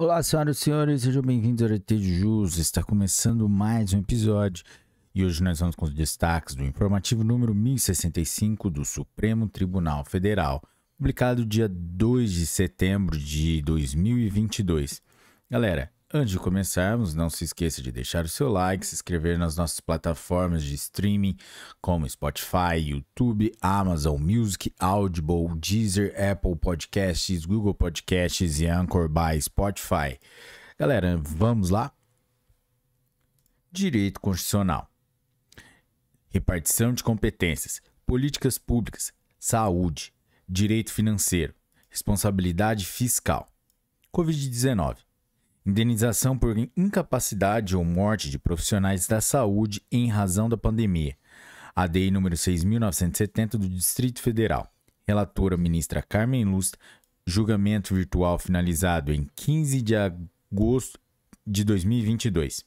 Olá, senhoras e senhores, sejam bem-vindos ao RT de Jus. Está começando mais um episódio e hoje nós vamos com os destaques do informativo número 1065 do Supremo Tribunal Federal, publicado dia 2 de setembro de 2022. Galera, Antes de começarmos, não se esqueça de deixar o seu like, se inscrever nas nossas plataformas de streaming como Spotify, YouTube, Amazon Music, Audible, Deezer, Apple Podcasts, Google Podcasts e Anchor by Spotify. Galera, vamos lá? Direito Constitucional. Repartição de competências, políticas públicas, saúde, direito financeiro, responsabilidade fiscal. Covid-19 Indenização por incapacidade ou morte de profissionais da saúde em razão da pandemia. ADI número 6.970 do Distrito Federal. Relatora ministra Carmen Lust. Julgamento virtual finalizado em 15 de agosto de 2022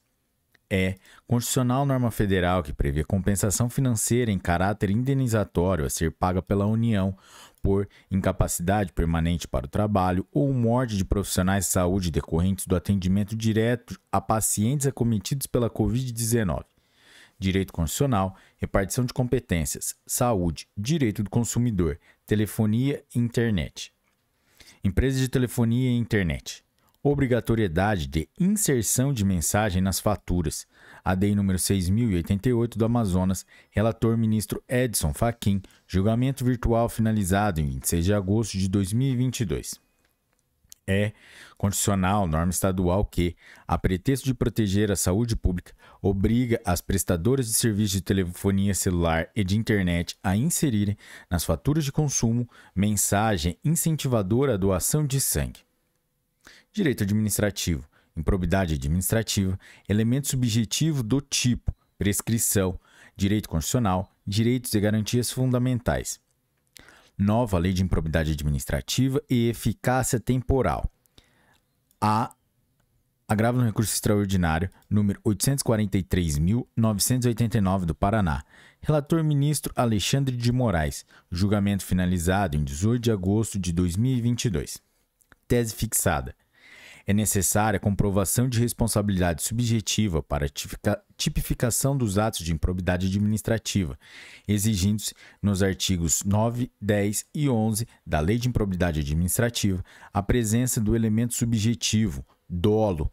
é constitucional norma federal que prevê compensação financeira em caráter indenizatório a ser paga pela União por incapacidade permanente para o trabalho ou morte de profissionais de saúde decorrentes do atendimento direto a pacientes acometidos pela Covid-19. Direito Constitucional, Repartição de Competências, Saúde, Direito do Consumidor, Telefonia e Internet. Empresas de Telefonia e Internet. Obrigatoriedade de inserção de mensagem nas faturas, a DEI número 6088 do Amazonas, relator ministro Edson Fachin, julgamento virtual finalizado em 26 de agosto de 2022 é condicional norma estadual que, a pretexto de proteger a saúde pública, obriga as prestadoras de serviços de telefonia celular e de internet a inserirem nas faturas de consumo mensagem incentivadora à doação de sangue. Direito administrativo improbidade administrativa, elemento subjetivo do tipo, prescrição, direito constitucional, direitos e garantias fundamentais. Nova lei de improbidade administrativa e eficácia temporal. A agravo no recurso extraordinário número 843.989 do Paraná. Relator ministro Alexandre de Moraes. Julgamento finalizado em 18 de agosto de 2022. Tese fixada. É necessária comprovação de responsabilidade subjetiva para tipificação dos atos de improbidade administrativa, exigindo-se nos artigos 9, 10 e 11 da Lei de Improbidade Administrativa a presença do elemento subjetivo, dolo.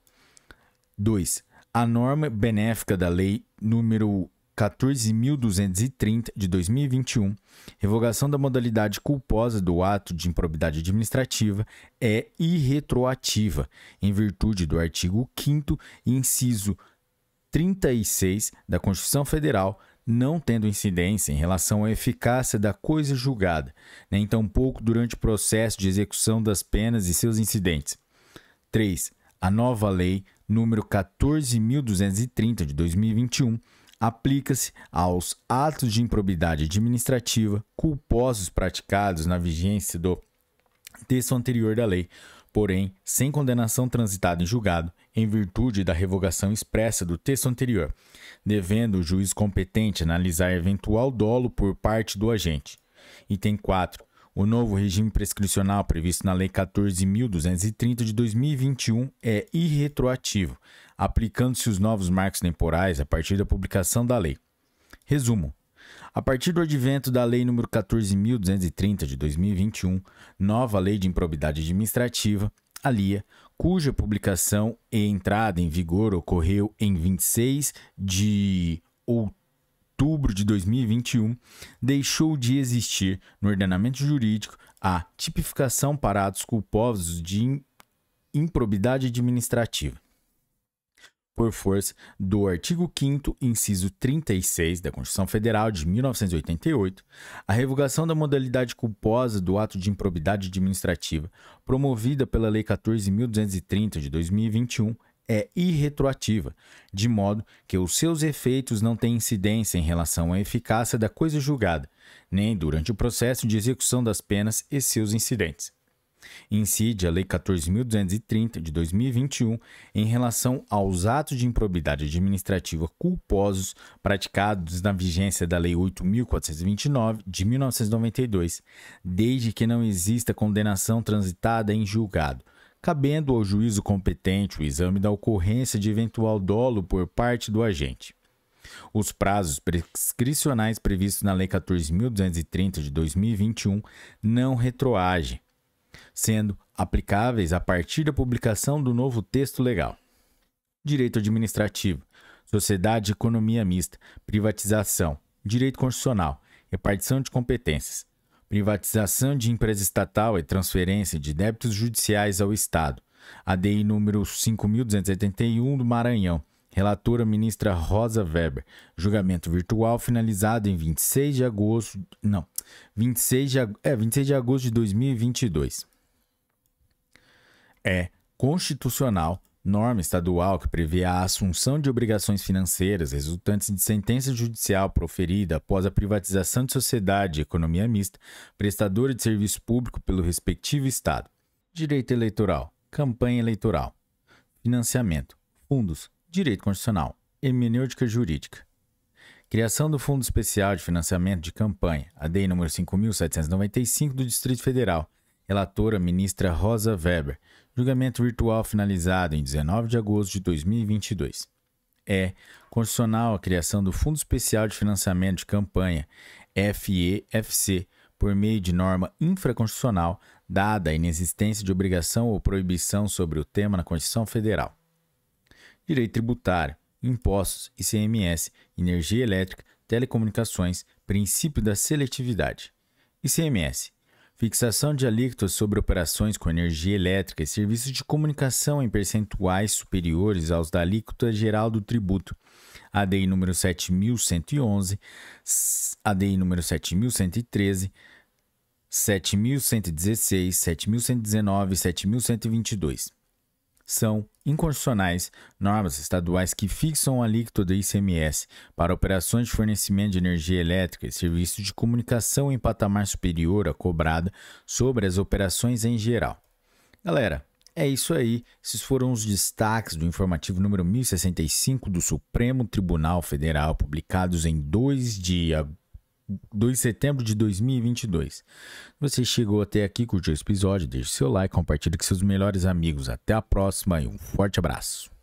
2. A norma benéfica da Lei número 14.230 de 2021, revogação da modalidade culposa do ato de improbidade administrativa é irretroativa, em virtude do artigo 5, inciso 36 da Constituição Federal, não tendo incidência em relação à eficácia da coisa julgada, nem tampouco durante o processo de execução das penas e seus incidentes. 3. A nova lei número 14230 de 2021 aplica-se aos atos de improbidade administrativa culposos praticados na vigência do texto anterior da lei, porém sem condenação transitada em julgado, em virtude da revogação expressa do texto anterior, devendo o juiz competente analisar eventual dolo por parte do agente. Item 4. O novo regime prescricional previsto na Lei 14.230 de 2021 é irretroativo, aplicando-se os novos marcos temporais a partir da publicação da lei. Resumo: a partir do advento da Lei nº 14.230 de 2021, nova Lei de Improbidade Administrativa, a LIA, cuja publicação e entrada em vigor ocorreu em 26 de outubro outubro de 2021, deixou de existir no ordenamento jurídico a tipificação para atos culposos de improbidade administrativa. Por força do artigo 5, inciso 36 da Constituição Federal de 1988, a revogação da modalidade culposa do ato de improbidade administrativa, promovida pela Lei 14.230 de 2021, é irretroativa, de modo que os seus efeitos não têm incidência em relação à eficácia da coisa julgada, nem durante o processo de execução das penas e seus incidentes. Incide a Lei 14.230 de 2021 em relação aos atos de improbidade administrativa culposos praticados na vigência da Lei 8.429 de 1992, desde que não exista condenação transitada em julgado cabendo ao juízo competente o exame da ocorrência de eventual dolo por parte do agente. Os prazos prescricionais previstos na Lei 14.230 de 2021 não retroagem, sendo aplicáveis a partir da publicação do novo texto legal. Direito administrativo, sociedade de economia mista, privatização, direito constitucional, repartição de competências, Privatização de empresa estatal e transferência de débitos judiciais ao Estado. ADI número 5.281 do Maranhão. Relatora ministra Rosa Weber. Julgamento virtual finalizado em 26 de agosto. Não, 26 de, é, 26 de agosto de 2022. É constitucional norma estadual que prevê a assunção de obrigações financeiras resultantes de sentença judicial proferida após a privatização de sociedade e economia mista, prestadora de serviço público pelo respectivo Estado. Direito eleitoral, campanha eleitoral, financiamento, fundos, direito constitucional, hermenêutica jurídica. Criação do Fundo Especial de Financiamento de Campanha, a DEI número 5.795 do Distrito Federal, Relatora, ministra Rosa Weber. Julgamento virtual finalizado em 19 de agosto de 2022. É constitucional a criação do Fundo Especial de Financiamento de Campanha, FEFC, por meio de norma infraconstitucional, dada a inexistência de obrigação ou proibição sobre o tema na Constituição Federal. Direito tributário, impostos, ICMS, energia elétrica, telecomunicações, princípio da seletividade. ICMS Fixação de alíquotas sobre operações com energia elétrica e serviços de comunicação em percentuais superiores aos da alíquota geral do tributo. ADI número 7111, ADI número 7113, 7116, 7119 e 7122. São inconstitucionais normas estaduais que fixam o alíquota do ICMS para operações de fornecimento de energia elétrica e serviços de comunicação em patamar superior à cobrada sobre as operações em geral. Galera, é isso aí. Esses foram os destaques do informativo número 1065 do Supremo Tribunal Federal, publicados em 2 de agosto 2 de setembro de 2022. Você chegou até aqui, curtiu esse episódio, deixe seu like, compartilhe com seus melhores amigos. Até a próxima e um forte abraço.